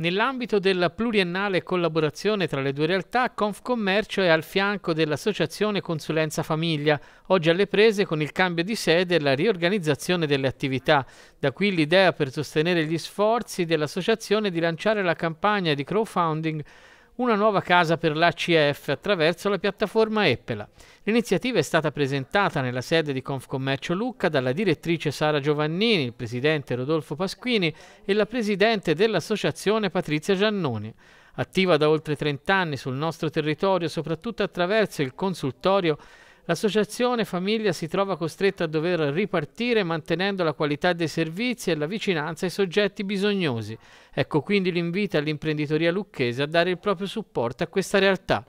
Nell'ambito della pluriennale collaborazione tra le due realtà, Confcommercio è al fianco dell'Associazione Consulenza Famiglia, oggi alle prese con il cambio di sede e la riorganizzazione delle attività. Da qui l'idea per sostenere gli sforzi dell'Associazione di lanciare la campagna di crowdfunding una nuova casa per l'ACF attraverso la piattaforma Eppela. L'iniziativa è stata presentata nella sede di Confcommercio Lucca dalla direttrice Sara Giovannini, il presidente Rodolfo Pasquini e la presidente dell'associazione Patrizia Giannoni. Attiva da oltre 30 anni sul nostro territorio, soprattutto attraverso il consultorio L'associazione famiglia si trova costretta a dover ripartire mantenendo la qualità dei servizi e la vicinanza ai soggetti bisognosi. Ecco quindi l'invito all'imprenditoria lucchese a dare il proprio supporto a questa realtà.